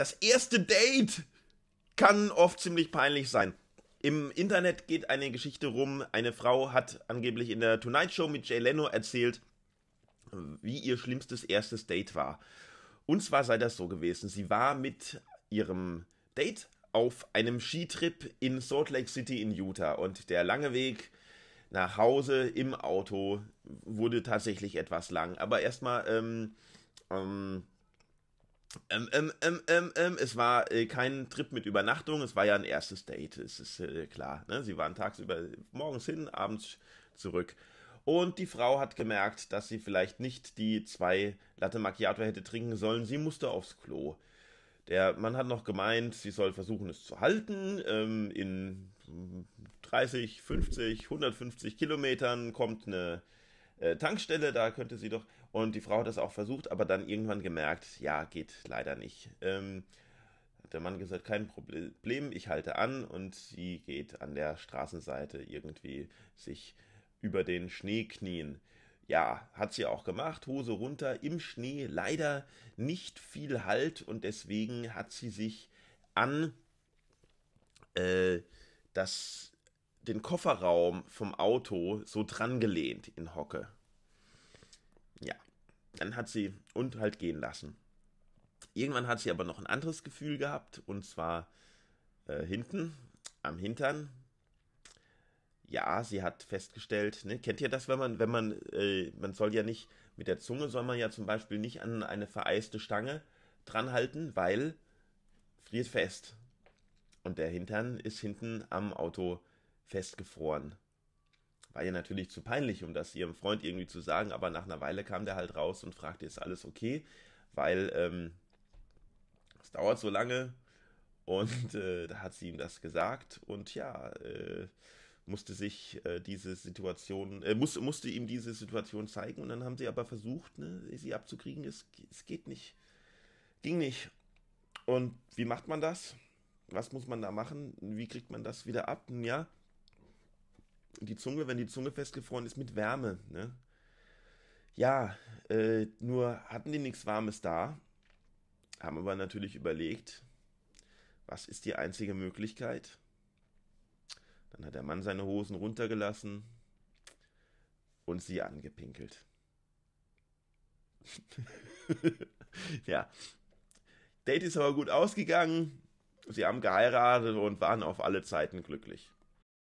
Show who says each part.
Speaker 1: das erste Date kann oft ziemlich peinlich sein. Im Internet geht eine Geschichte rum, eine Frau hat angeblich in der Tonight Show mit Jay Leno erzählt, wie ihr schlimmstes erstes Date war. Und zwar sei das so gewesen, sie war mit ihrem Date auf einem Skitrip in Salt Lake City in Utah und der lange Weg nach Hause im Auto wurde tatsächlich etwas lang. Aber erstmal ähm, ähm, ähm, ähm, ähm, ähm, ähm, es war äh, kein Trip mit Übernachtung, es war ja ein erstes Date, es ist äh, klar. Ne? Sie waren tagsüber morgens hin, abends zurück. Und die Frau hat gemerkt, dass sie vielleicht nicht die zwei Latte Macchiato hätte trinken sollen, sie musste aufs Klo. Der Mann hat noch gemeint, sie soll versuchen, es zu halten. Ähm, in 30, 50, 150 Kilometern kommt eine äh, Tankstelle, da könnte sie doch. Und die Frau hat das auch versucht, aber dann irgendwann gemerkt, ja, geht leider nicht. Ähm, hat der Mann gesagt, kein Problem, ich halte an und sie geht an der Straßenseite irgendwie sich über den Schnee knien. Ja, hat sie auch gemacht, Hose runter, im Schnee leider nicht viel Halt und deswegen hat sie sich an äh, das den Kofferraum vom Auto so drangelehnt in Hocke. Ja, dann hat sie und halt gehen lassen. Irgendwann hat sie aber noch ein anderes Gefühl gehabt und zwar äh, hinten am Hintern. Ja, sie hat festgestellt, ne, kennt ihr das, wenn man, wenn man, äh, man soll ja nicht, mit der Zunge soll man ja zum Beispiel nicht an eine vereiste Stange dranhalten, weil friert fest. Und der Hintern ist hinten am Auto festgefroren. War ihr natürlich zu peinlich, um das ihrem Freund irgendwie zu sagen, aber nach einer Weile kam der halt raus und fragte, ist alles okay? Weil ähm, es dauert so lange. Und äh, da hat sie ihm das gesagt und ja, äh, musste sich äh, diese Situation, äh, musste, musste ihm diese Situation zeigen und dann haben sie aber versucht, ne, sie abzukriegen. Es, es geht nicht. Ging nicht. Und wie macht man das? Was muss man da machen? Wie kriegt man das wieder ab? Ja, die Zunge, wenn die Zunge festgefroren ist, mit Wärme. Ne? Ja, äh, nur hatten die nichts Warmes da, haben aber natürlich überlegt, was ist die einzige Möglichkeit? Dann hat der Mann seine Hosen runtergelassen und sie angepinkelt. ja. Date ist aber gut ausgegangen. Sie haben geheiratet und waren auf alle Zeiten glücklich.